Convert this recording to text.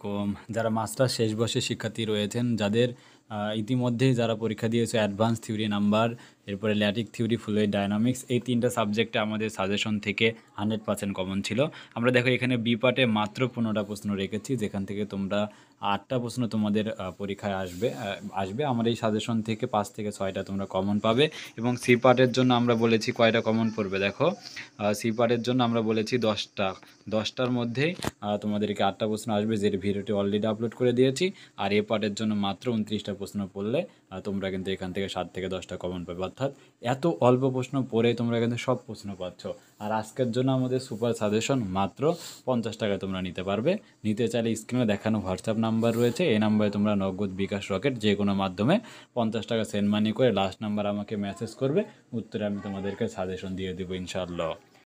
আলাইকুম যারা মাস্টার শেষ বর্ষের শিক্ষার্থী রয়েছেন যাদের ইতিমধ্যেই যারা পরীক্ষা দিয়েছে অ্যাডভান্স থিওরি নাম্বার এরপরে ল্যাটিক থিওরি ফ্লুইড ডায়নামিক্স এই তিনটা সাবজেক্টে আমাদের সাজেশন থেকে হান্ড্রেড পার্সেন্ট কমন ছিল আমরা দেখো এখানে বি পার্টে মাত্র পনেরোটা প্রশ্ন রেখেছি যেখান থেকে তোমরা আটটা প্রশ্ন তোমাদের পরীক্ষায় আসবে আসবে আমার এই সাজেশন থেকে পাঁচ থেকে ছয়টা তোমরা কমন পাবে এবং সি পার্টের জন্য আমরা বলেছি কয়টা কমন পড়বে দেখো সি পার্টের জন্য আমরা বলেছি দশটা দশটার মধ্যেই তোমাদেরকে আটটা প্রশ্ন আসবে যে ভিডিওটি অলরেডি আপলোড করে দিয়েছি আর এ পার্টের জন্য মাত্র উনত্রিশটা প্রশ্ন পড়লে তোমরা কিন্তু এখান থেকে সাত থেকে দশটা কমেন্ট পাবে অর্থাৎ এত অল্প প্রশ্ন পড়ে তোমরা কিন্তু সব প্রশ্ন পাচ্ছ আর আজকের জন্য আমাদের সুপার সাজেশন মাত্র পঞ্চাশ টাকা তোমরা নিতে পারবে নিতে চাইলে স্ক্রিনে দেখানো হোয়াটসঅ্যাপ নাম্বার রয়েছে এই নাম্বারে তোমরা নগদ বিকাশ রকেট যে কোনো মাধ্যমে পঞ্চাশ টাকা সেন্ড মানি করে লাস্ট নাম্বার আমাকে মেসেজ করবে উত্তরে আমি তোমাদেরকে সাজেশন দিয়ে দেবো ইনশাআল্লাহ